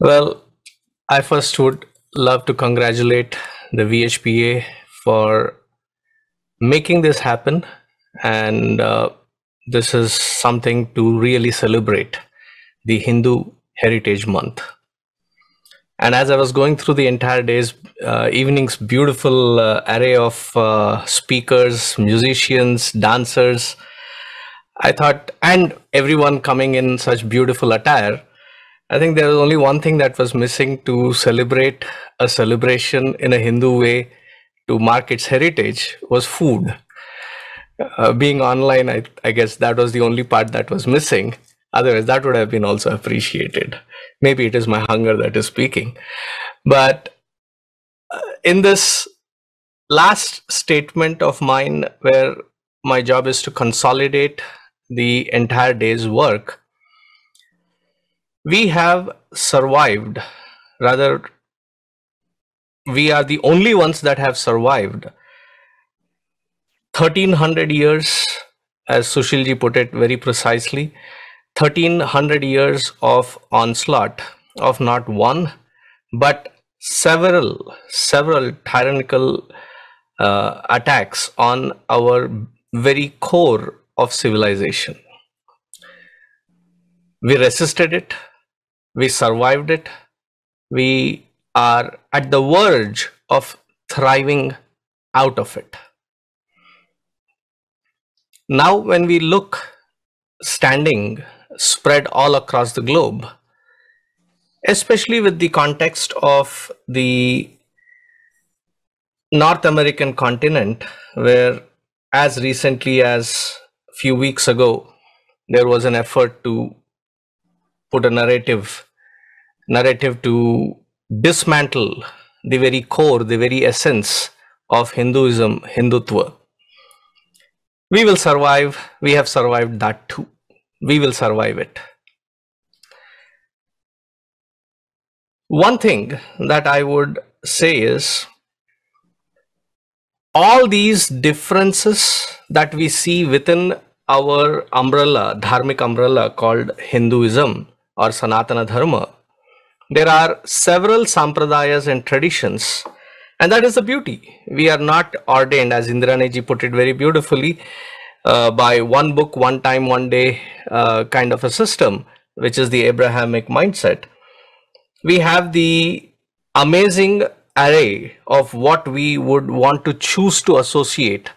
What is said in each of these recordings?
Well, I first would love to congratulate the VHPA for making this happen. And uh, this is something to really celebrate the Hindu Heritage Month. And as I was going through the entire day's uh, evening's beautiful uh, array of uh, speakers, musicians, dancers, I thought, and everyone coming in such beautiful attire, I think there was only one thing that was missing to celebrate a celebration in a Hindu way to mark its heritage was food. Uh, being online, I, I guess that was the only part that was missing. Otherwise, that would have been also appreciated. Maybe it is my hunger that is speaking. But uh, in this last statement of mine, where my job is to consolidate the entire day's work, we have survived rather we are the only ones that have survived 1300 years as Sushilji put it very precisely 1300 years of onslaught of not one but several several tyrannical uh, attacks on our very core of civilization we resisted it we survived it. We are at the verge of thriving out of it. Now, when we look standing spread all across the globe, especially with the context of the North American continent, where as recently as a few weeks ago, there was an effort to put a narrative narrative to dismantle the very core, the very essence of Hinduism, Hindutva. We will survive. We have survived that too. We will survive it. One thing that I would say is all these differences that we see within our umbrella, dharmic umbrella called Hinduism, or Sanatana Dharma, there are several sampradayas and traditions, and that is the beauty. We are not ordained, as Indraniji put it very beautifully, uh, by one book, one time, one day uh, kind of a system, which is the Abrahamic mindset. We have the amazing array of what we would want to choose to associate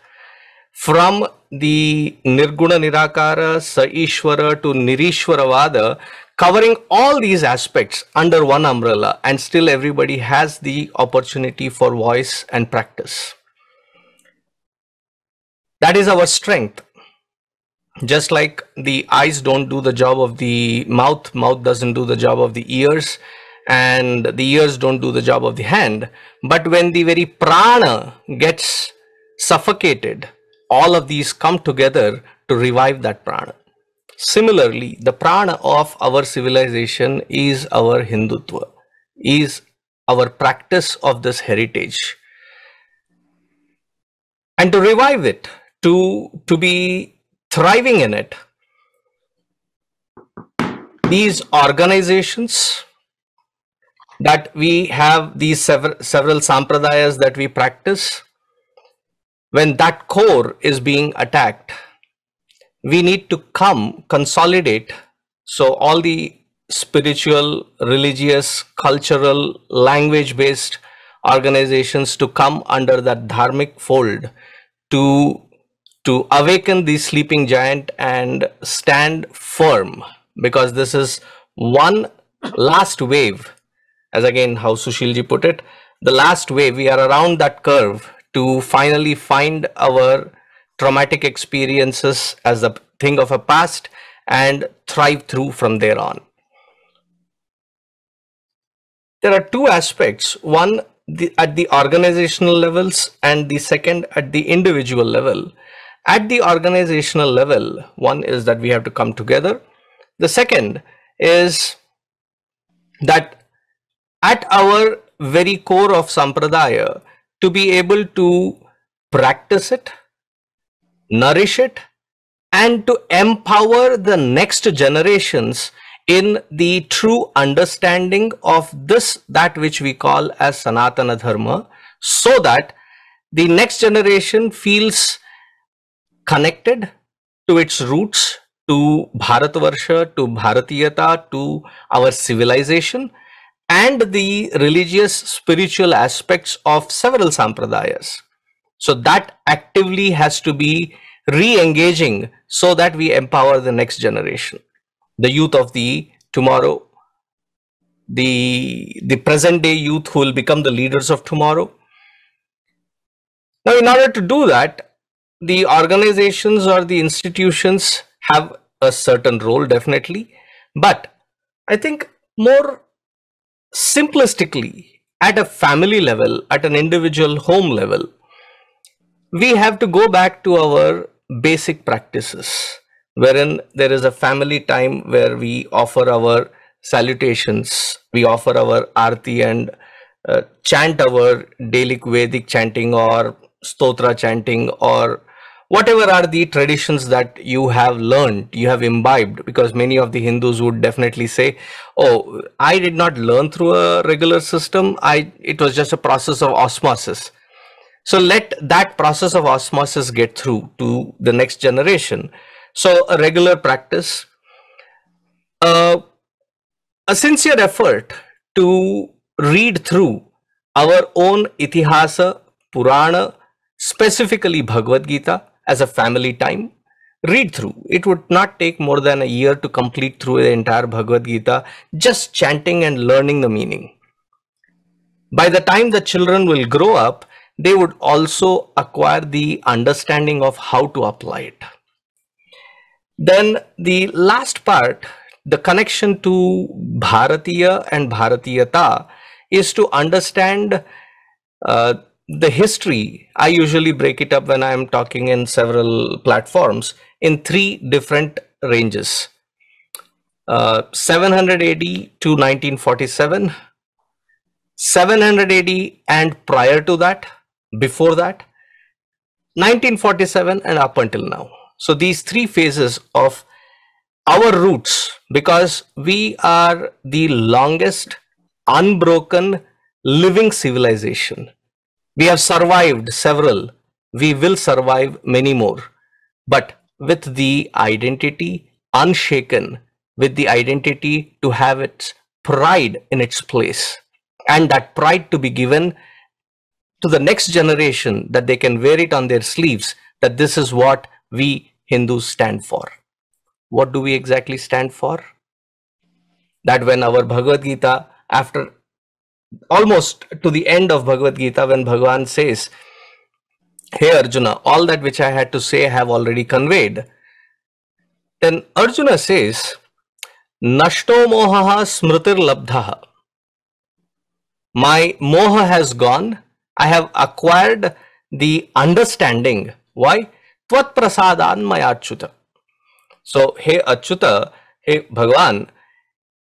from the Nirguna Nirakara Saishwara to Nirishwaravada, covering all these aspects under one umbrella, and still everybody has the opportunity for voice and practice. That is our strength. Just like the eyes don't do the job of the mouth, mouth doesn't do the job of the ears, and the ears don't do the job of the hand. But when the very prana gets suffocated, all of these come together to revive that prana. Similarly, the prana of our civilization is our Hindutva, is our practice of this heritage. And to revive it, to, to be thriving in it, these organizations that we have, these several, several sampradayas that we practice, when that core is being attacked, we need to come consolidate. So all the spiritual, religious, cultural, language based organizations to come under that dharmic fold to to awaken the sleeping giant and stand firm because this is one last wave as again how sushilji put it the last wave we are around that curve to finally find our traumatic experiences as a thing of a past and thrive through from there on. There are two aspects, one the, at the organizational levels and the second at the individual level. At the organizational level, one is that we have to come together. The second is that at our very core of Sampradaya, to be able to practice it, nourish it, and to empower the next generations in the true understanding of this, that which we call as Sanatana Dharma, so that the next generation feels connected to its roots, to Bharatvarsha, to Bharatiyata, to our civilization, and the religious spiritual aspects of several sampradayas. So that actively has to be re-engaging so that we empower the next generation, the youth of the tomorrow, the, the present day youth who will become the leaders of tomorrow. Now, in order to do that, the organizations or the institutions have a certain role, definitely. But I think more simplistically at a family level, at an individual home level, we have to go back to our basic practices, wherein there is a family time where we offer our salutations, we offer our arti and uh, chant our daily Vedic chanting or stotra chanting or whatever are the traditions that you have learned, you have imbibed, because many of the Hindus would definitely say, oh, I did not learn through a regular system. I, it was just a process of osmosis. So let that process of osmosis get through to the next generation. So a regular practice, uh, a sincere effort to read through our own Itihasa, Purana, specifically Bhagavad Gita, as a family time read through it would not take more than a year to complete through the entire bhagavad gita just chanting and learning the meaning by the time the children will grow up they would also acquire the understanding of how to apply it then the last part the connection to bharatiya and bharatiyata is to understand uh, the history, I usually break it up when I'm talking in several platforms in three different ranges. Uh, 700 AD to 1947, 700 AD and prior to that, before that, 1947 and up until now. So these three phases of our roots, because we are the longest unbroken living civilization we have survived several. We will survive many more. But with the identity unshaken, with the identity to have its pride in its place, and that pride to be given to the next generation that they can wear it on their sleeves, that this is what we Hindus stand for. What do we exactly stand for? That when our Bhagavad Gita, after almost to the end of Bhagavad Gita when Bhagavan says, Hey Arjuna, all that which I had to say I have already conveyed. Then Arjuna says, Nashto mohaha smritir labdhaha. My moha has gone. I have acquired the understanding. Why? Tvat prasadan maya achuta. So, hey Achuta, hey Bhagavan,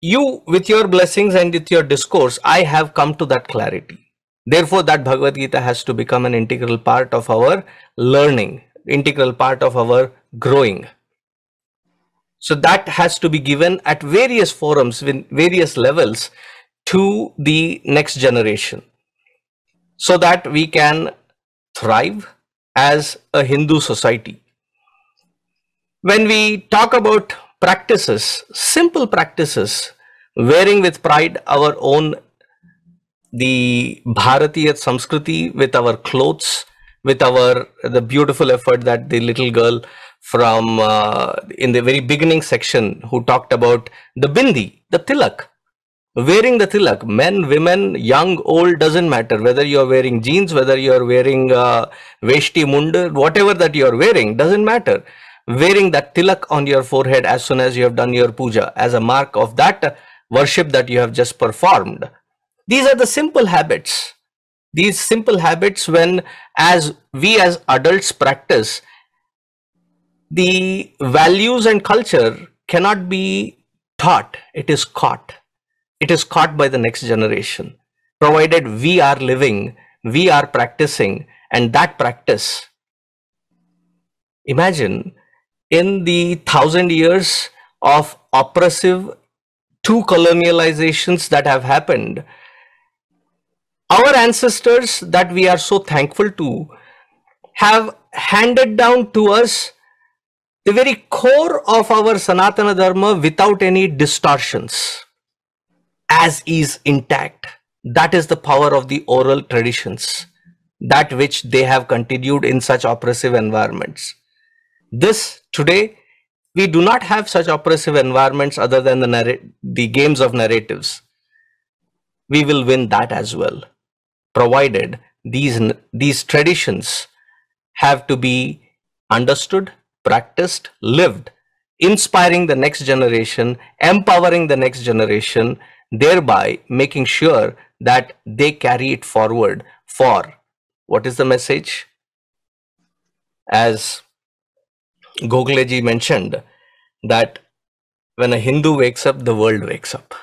you, with your blessings and with your discourse, I have come to that clarity. Therefore, that Bhagavad Gita has to become an integral part of our learning, integral part of our growing. So that has to be given at various forums, with various levels to the next generation so that we can thrive as a Hindu society. When we talk about practices, simple practices wearing with pride our own the Bharatiya Sanskriti with our clothes, with our the beautiful effort that the little girl from uh, in the very beginning section who talked about the bindi, the tilak, wearing the tilak, men, women, young, old, doesn't matter whether you're wearing jeans, whether you're wearing uh, veshti mundur, whatever that you're wearing, doesn't matter. Wearing that tilak on your forehead as soon as you have done your puja as a mark of that worship that you have just performed. These are the simple habits. These simple habits, when as we as adults practice, the values and culture cannot be taught, it is caught. It is caught by the next generation, provided we are living, we are practicing, and that practice. Imagine in the thousand years of oppressive two colonializations that have happened, our ancestors that we are so thankful to have handed down to us the very core of our Sanatana Dharma without any distortions, as is intact. That is the power of the oral traditions, that which they have continued in such oppressive environments. This today we do not have such oppressive environments other than the, the games of narratives. We will win that as well, provided these, these traditions have to be understood, practiced, lived, inspiring the next generation, empowering the next generation, thereby making sure that they carry it forward for what is the message? As Gogleji mentioned that when a Hindu wakes up, the world wakes up.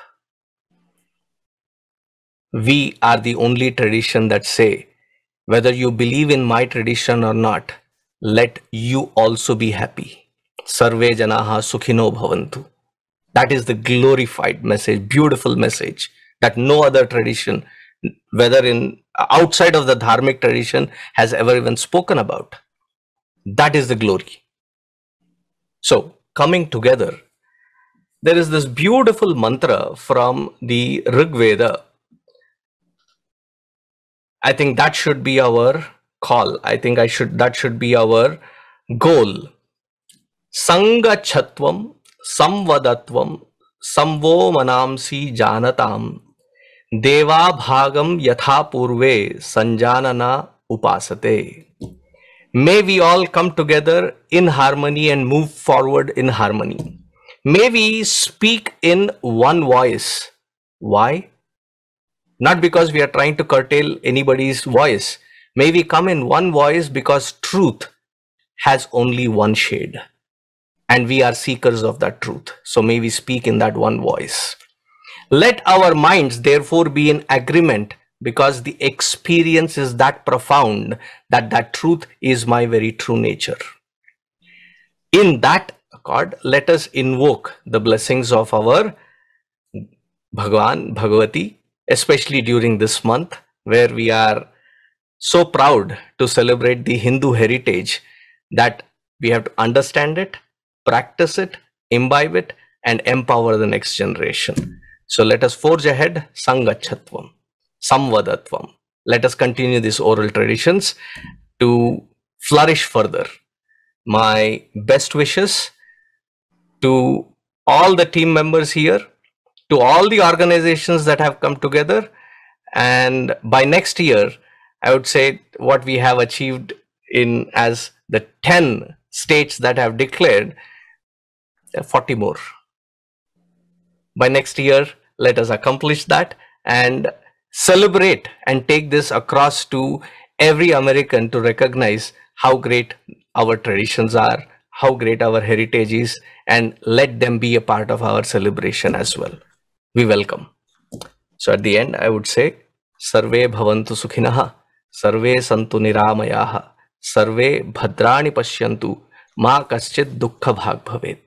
We are the only tradition that say, whether you believe in my tradition or not, let you also be happy. Sarve janaha sukhino bhavantu. That is the glorified message, beautiful message that no other tradition, whether in outside of the dharmic tradition, has ever even spoken about. That is the glory. So coming together, there is this beautiful mantra from the Rig Veda. I think that should be our call. I think I should that should be our goal. Sangha Chatvam Samvadatvam Samvo Manamsi Janatam Deva Bhagam Yatha Purve Sanjanana Upasate. May we all come together in harmony and move forward in harmony. May we speak in one voice. Why? Not because we are trying to curtail anybody's voice. May we come in one voice because truth has only one shade. And we are seekers of that truth. So may we speak in that one voice. Let our minds therefore be in agreement because the experience is that profound that that truth is my very true nature. In that accord, let us invoke the blessings of our Bhagwan, Bhagavati, especially during this month where we are so proud to celebrate the Hindu heritage that we have to understand it, practice it, imbibe it, and empower the next generation. So let us forge ahead, Sangachatvam samvadatvam. Let us continue these oral traditions to flourish further. My best wishes to all the team members here, to all the organizations that have come together. And by next year, I would say what we have achieved in as the 10 states that have declared 40 more. By next year, let us accomplish that and celebrate and take this across to every American to recognize how great our traditions are, how great our heritage is, and let them be a part of our celebration as well. We welcome. So at the end, I would say, Sarve Bhavantu Sukhinaha, Sarve Santu Niramayaha, Sarve Bhadrani Pashyantu, Ma Kaschit Dukkha Bhag Bhavet.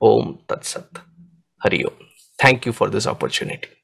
Om Tat Sat. Hari Om. Thank you for this opportunity.